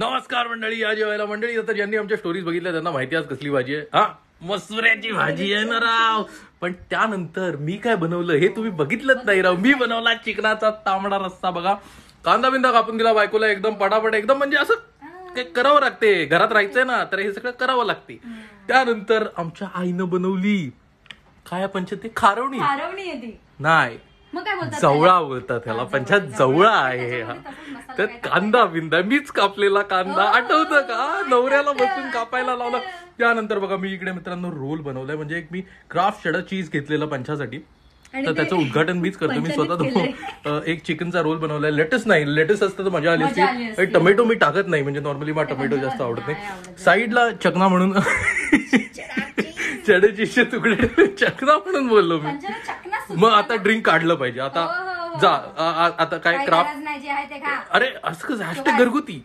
नमस्कार मंडळी आज जेवायला मंडळी तर ज्यांनी आमच्या स्टोरीज बघितल्या त्यांना माहिती आज कसली भाजी आहे हा मसुऱ्याची भाजी आहे ना राव पण त्यानंतर मी काय बनवलं हे तुम्ही बघितलंच नाही राव मी बनवला चिकनाचा तांबडा रस्ता बघा कांदा बिंदा कापून दिला बायकोला एकदम पटापट एकदम म्हणजे असं काही करावं लागते घरात राहायचंय ना तर हे सगळं करावं लागते त्यानंतर आमच्या आईनं बनवली काय पंच ते खारवणी नाही जवळा बोलतात त्याला पंचायत जवळा आहे हा म्हणजे त्यात कांदा बिंदा मीच कापलेला कांदा हो, आठवत का हो, हो, नवऱ्याला बसून कापायला लावला त्यानंतर बघा मी इकडे मित्रांनो रोल बनवलाय म्हणजे एक मी क्राफ्ट शेडा चीज घेतलेला पंचासाठी तर त्याचं उद्घाटन मीच करतो मी स्वतः एक चिकनचा रोल बनवलाय लेटस नाही लेटस असतं तर मजा आली असती टोमॅटो मी टाकत नाही म्हणजे नॉर्मली मला टोमॅटो जास्त आवडत नाही साईडला चकना म्हणून चडेचीचे तुकडे चकना म्हणून बोललो मी मग आता ड्रिंक काढलं पाहिजे आता हो, हो, हो. जा आता काय क्राफ्ट अरे असं कसं हॅशटॅग घरगुती